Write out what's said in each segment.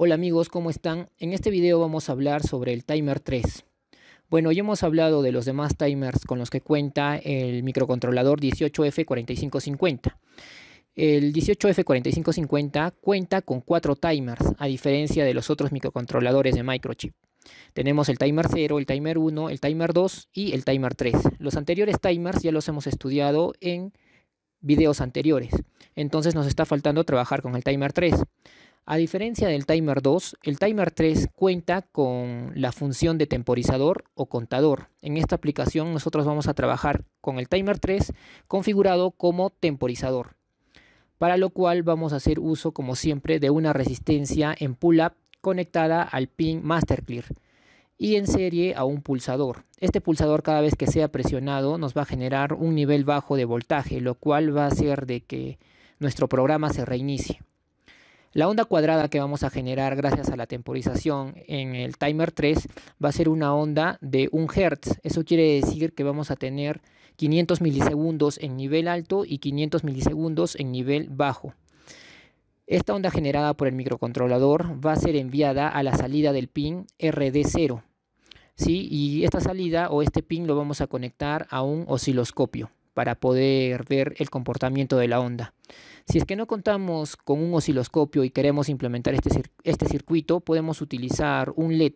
Hola amigos, ¿cómo están? En este video vamos a hablar sobre el timer 3. Bueno, ya hemos hablado de los demás timers con los que cuenta el microcontrolador 18F4550. El 18F4550 cuenta con cuatro timers, a diferencia de los otros microcontroladores de microchip. Tenemos el timer 0, el timer 1, el timer 2 y el timer 3. Los anteriores timers ya los hemos estudiado en videos anteriores. Entonces nos está faltando trabajar con el timer 3. A diferencia del timer 2, el timer 3 cuenta con la función de temporizador o contador. En esta aplicación nosotros vamos a trabajar con el timer 3 configurado como temporizador, para lo cual vamos a hacer uso como siempre de una resistencia en pull-up conectada al pin master clear y en serie a un pulsador. Este pulsador cada vez que sea presionado nos va a generar un nivel bajo de voltaje, lo cual va a hacer de que nuestro programa se reinicie. La onda cuadrada que vamos a generar gracias a la temporización en el timer 3 va a ser una onda de 1 Hz. Eso quiere decir que vamos a tener 500 milisegundos en nivel alto y 500 milisegundos en nivel bajo. Esta onda generada por el microcontrolador va a ser enviada a la salida del pin RD0. ¿sí? Y esta salida o este pin lo vamos a conectar a un osciloscopio para poder ver el comportamiento de la onda. Si es que no contamos con un osciloscopio y queremos implementar este, este circuito, podemos utilizar un LED,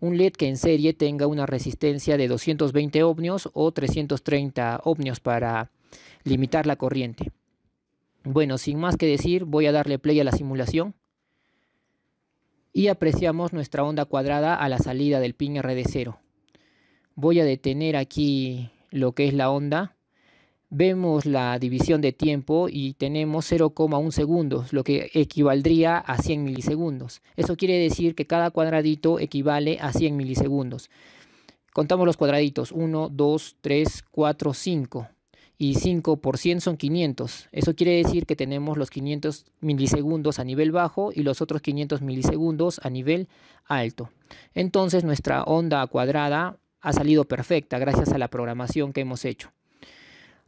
un LED que en serie tenga una resistencia de 220 ohmios o 330 ohmios para limitar la corriente. Bueno, sin más que decir, voy a darle play a la simulación y apreciamos nuestra onda cuadrada a la salida del pin RD0. Voy a detener aquí lo que es la onda vemos la división de tiempo y tenemos 0,1 segundos, lo que equivaldría a 100 milisegundos. Eso quiere decir que cada cuadradito equivale a 100 milisegundos. Contamos los cuadraditos, 1, 2, 3, 4, 5. Y 5 por 100 son 500. Eso quiere decir que tenemos los 500 milisegundos a nivel bajo y los otros 500 milisegundos a nivel alto. Entonces nuestra onda cuadrada ha salido perfecta gracias a la programación que hemos hecho.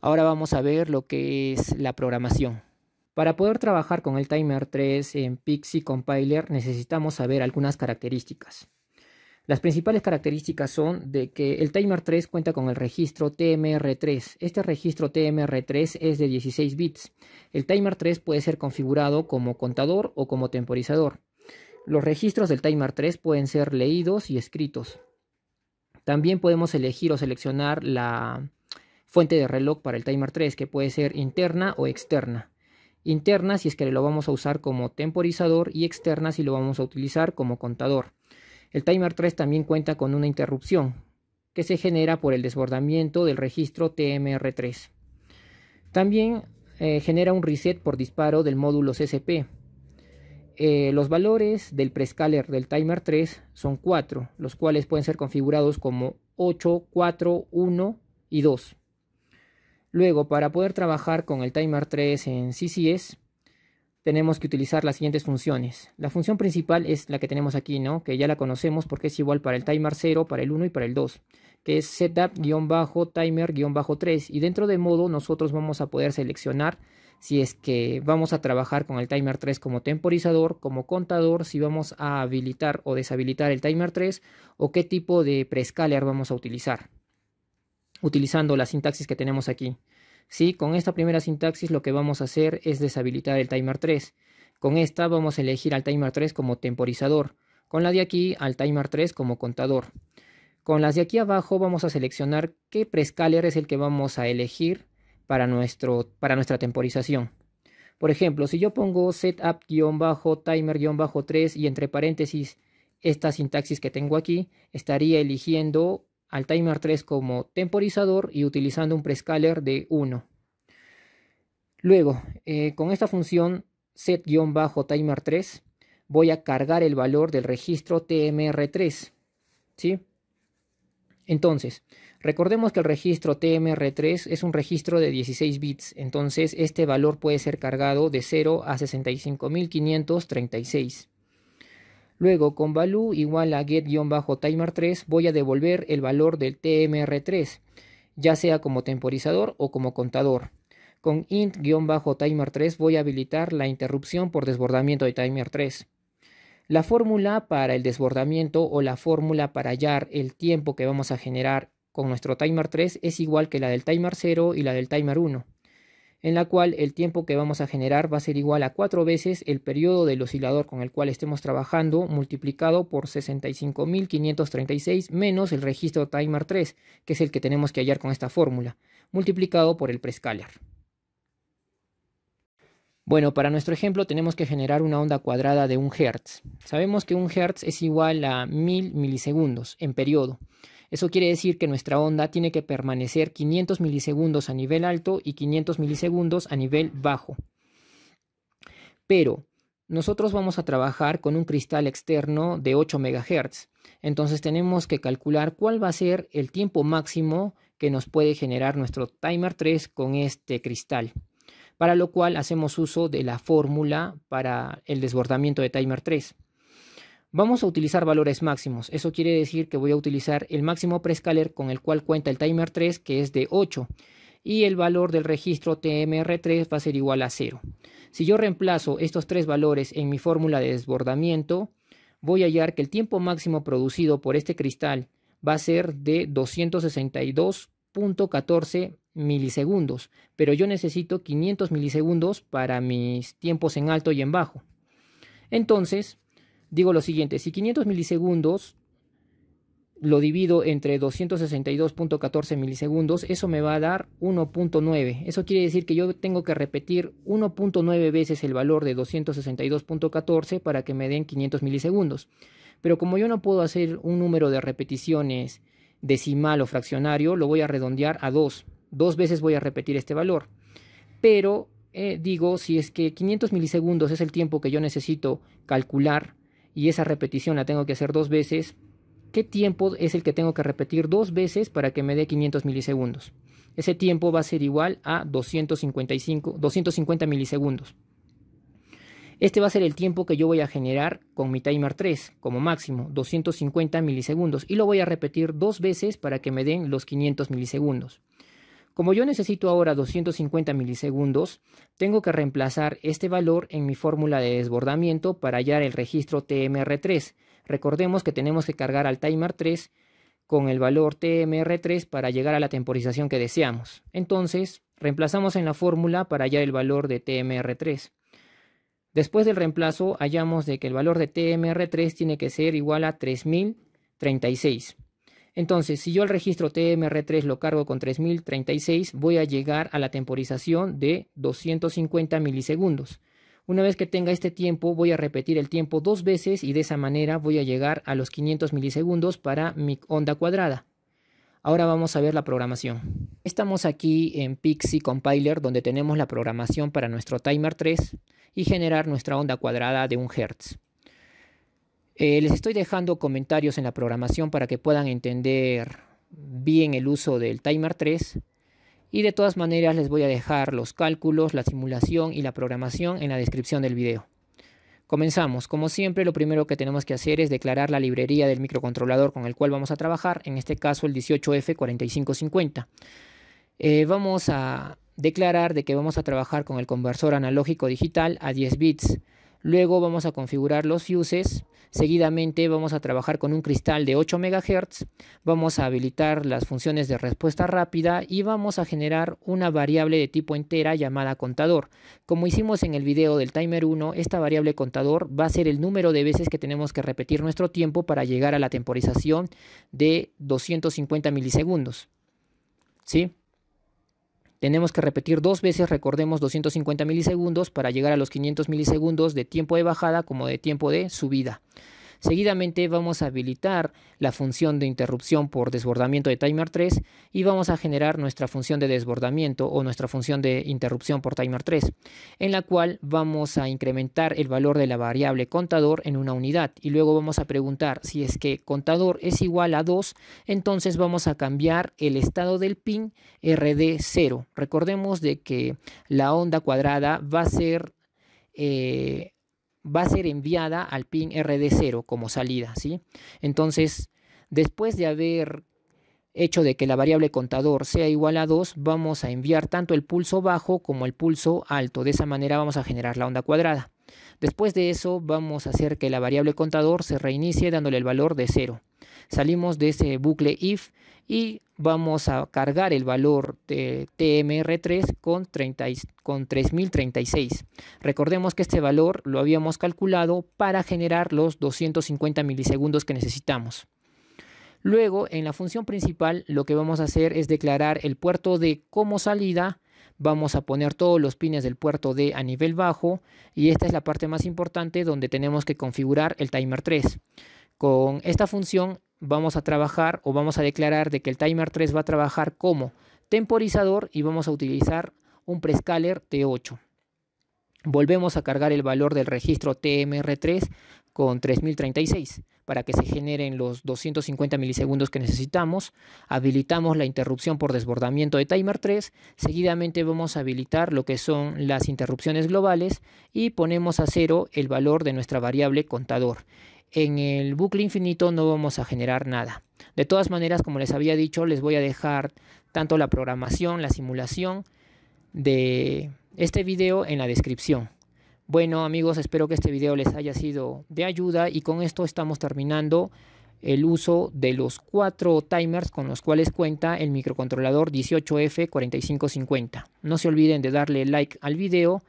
Ahora vamos a ver lo que es la programación. Para poder trabajar con el timer 3 en Pixie Compiler necesitamos saber algunas características. Las principales características son de que el timer 3 cuenta con el registro TMR3. Este registro TMR3 es de 16 bits. El timer 3 puede ser configurado como contador o como temporizador. Los registros del timer 3 pueden ser leídos y escritos. También podemos elegir o seleccionar la, fuente de reloj para el timer 3, que puede ser interna o externa. Interna si es que lo vamos a usar como temporizador y externa si lo vamos a utilizar como contador. El timer 3 también cuenta con una interrupción que se genera por el desbordamiento del registro TMR3. También eh, genera un reset por disparo del módulo CCP. Eh, los valores del prescaler del timer 3 son 4, los cuales pueden ser configurados como 8, 4, 1 y 2. Luego, para poder trabajar con el timer 3 en CCS, tenemos que utilizar las siguientes funciones. La función principal es la que tenemos aquí, ¿no? Que ya la conocemos porque es igual para el timer 0, para el 1 y para el 2, que es setup-timer-3. Y dentro de modo nosotros vamos a poder seleccionar si es que vamos a trabajar con el timer 3 como temporizador, como contador, si vamos a habilitar o deshabilitar el timer 3 o qué tipo de prescaler vamos a utilizar utilizando la sintaxis que tenemos aquí. ¿Sí? Con esta primera sintaxis lo que vamos a hacer es deshabilitar el timer 3. Con esta vamos a elegir al timer 3 como temporizador. Con la de aquí al timer 3 como contador. Con las de aquí abajo vamos a seleccionar qué prescaler es el que vamos a elegir para, nuestro, para nuestra temporización. Por ejemplo, si yo pongo setup-timer-3 y entre paréntesis esta sintaxis que tengo aquí, estaría eligiendo al timer 3 como temporizador y utilizando un prescaler de 1. Luego, eh, con esta función set-timer 3 voy a cargar el valor del registro TMR3. ¿sí? Entonces, recordemos que el registro TMR3 es un registro de 16 bits, entonces este valor puede ser cargado de 0 a 65536. Luego con value igual a get-timer3 voy a devolver el valor del tmr3, ya sea como temporizador o como contador. Con int-timer3 voy a habilitar la interrupción por desbordamiento de timer3. La fórmula para el desbordamiento o la fórmula para hallar el tiempo que vamos a generar con nuestro timer 3 es igual que la del timer 0 y la del timer 1 en la cual el tiempo que vamos a generar va a ser igual a 4 veces el periodo del oscilador con el cual estemos trabajando multiplicado por 65.536 menos el registro timer 3, que es el que tenemos que hallar con esta fórmula, multiplicado por el prescaler. Bueno, para nuestro ejemplo tenemos que generar una onda cuadrada de 1 Hz. Sabemos que 1 Hz es igual a 1000 milisegundos en periodo. Eso quiere decir que nuestra onda tiene que permanecer 500 milisegundos a nivel alto y 500 milisegundos a nivel bajo. Pero nosotros vamos a trabajar con un cristal externo de 8 MHz. Entonces tenemos que calcular cuál va a ser el tiempo máximo que nos puede generar nuestro timer 3 con este cristal. Para lo cual hacemos uso de la fórmula para el desbordamiento de timer 3. Vamos a utilizar valores máximos. Eso quiere decir que voy a utilizar el máximo prescaler con el cual cuenta el timer 3, que es de 8. Y el valor del registro TMR3 va a ser igual a 0. Si yo reemplazo estos tres valores en mi fórmula de desbordamiento, voy a hallar que el tiempo máximo producido por este cristal va a ser de 262.14 milisegundos, pero yo necesito 500 milisegundos para mis tiempos en alto y en bajo. Entonces, digo lo siguiente, si 500 milisegundos lo divido entre 262.14 milisegundos, eso me va a dar 1.9. Eso quiere decir que yo tengo que repetir 1.9 veces el valor de 262.14 para que me den 500 milisegundos. Pero como yo no puedo hacer un número de repeticiones decimal o fraccionario, lo voy a redondear a 2. Dos veces voy a repetir este valor. Pero eh, digo, si es que 500 milisegundos es el tiempo que yo necesito calcular y esa repetición la tengo que hacer dos veces, ¿qué tiempo es el que tengo que repetir dos veces para que me dé 500 milisegundos? Ese tiempo va a ser igual a 255, 250 milisegundos. Este va a ser el tiempo que yo voy a generar con mi timer 3, como máximo, 250 milisegundos, y lo voy a repetir dos veces para que me den los 500 milisegundos. Como yo necesito ahora 250 milisegundos, tengo que reemplazar este valor en mi fórmula de desbordamiento para hallar el registro TMR3. Recordemos que tenemos que cargar al timer 3 con el valor TMR3 para llegar a la temporización que deseamos. Entonces, reemplazamos en la fórmula para hallar el valor de TMR3. Después del reemplazo, hallamos de que el valor de TMR3 tiene que ser igual a 3036. Entonces, si yo el registro TMR3 lo cargo con 3036, voy a llegar a la temporización de 250 milisegundos. Una vez que tenga este tiempo, voy a repetir el tiempo dos veces y de esa manera voy a llegar a los 500 milisegundos para mi onda cuadrada. Ahora vamos a ver la programación. Estamos aquí en Pixie Compiler donde tenemos la programación para nuestro timer 3 y generar nuestra onda cuadrada de 1 Hz. Eh, les estoy dejando comentarios en la programación para que puedan entender bien el uso del timer 3 y de todas maneras les voy a dejar los cálculos, la simulación y la programación en la descripción del video. Comenzamos. Como siempre, lo primero que tenemos que hacer es declarar la librería del microcontrolador con el cual vamos a trabajar, en este caso el 18F4550. Eh, vamos a declarar de que vamos a trabajar con el conversor analógico digital a 10 bits. Luego vamos a configurar los fuses. Seguidamente vamos a trabajar con un cristal de 8 MHz. Vamos a habilitar las funciones de respuesta rápida y vamos a generar una variable de tipo entera llamada contador. Como hicimos en el video del timer 1, esta variable contador va a ser el número de veces que tenemos que repetir nuestro tiempo para llegar a la temporización de 250 milisegundos. ¿Sí? Tenemos que repetir dos veces, recordemos, 250 milisegundos para llegar a los 500 milisegundos de tiempo de bajada como de tiempo de subida. Seguidamente vamos a habilitar la función de interrupción por desbordamiento de timer 3 y vamos a generar nuestra función de desbordamiento o nuestra función de interrupción por timer 3, en la cual vamos a incrementar el valor de la variable contador en una unidad y luego vamos a preguntar si es que contador es igual a 2, entonces vamos a cambiar el estado del pin RD0. Recordemos de que la onda cuadrada va a ser eh, va a ser enviada al pin RD0 como salida, ¿sí? Entonces, después de haber hecho de que la variable contador sea igual a 2, vamos a enviar tanto el pulso bajo como el pulso alto. De esa manera vamos a generar la onda cuadrada. Después de eso, vamos a hacer que la variable contador se reinicie dándole el valor de 0. Salimos de ese bucle if y vamos a cargar el valor de TMR3 con, 30, con 3036. Recordemos que este valor lo habíamos calculado para generar los 250 milisegundos que necesitamos. Luego, en la función principal, lo que vamos a hacer es declarar el puerto D como salida. Vamos a poner todos los pines del puerto D a nivel bajo. Y esta es la parte más importante donde tenemos que configurar el timer 3. Con esta función vamos a trabajar o vamos a declarar de que el timer 3 va a trabajar como temporizador y vamos a utilizar un prescaler T8. Volvemos a cargar el valor del registro TMR3 con 3036 para que se generen los 250 milisegundos que necesitamos. Habilitamos la interrupción por desbordamiento de timer 3. Seguidamente vamos a habilitar lo que son las interrupciones globales y ponemos a cero el valor de nuestra variable contador en el bucle infinito no vamos a generar nada. De todas maneras, como les había dicho, les voy a dejar tanto la programación, la simulación de este video en la descripción. Bueno amigos, espero que este video les haya sido de ayuda y con esto estamos terminando el uso de los cuatro timers con los cuales cuenta el microcontrolador 18F4550. No se olviden de darle like al video.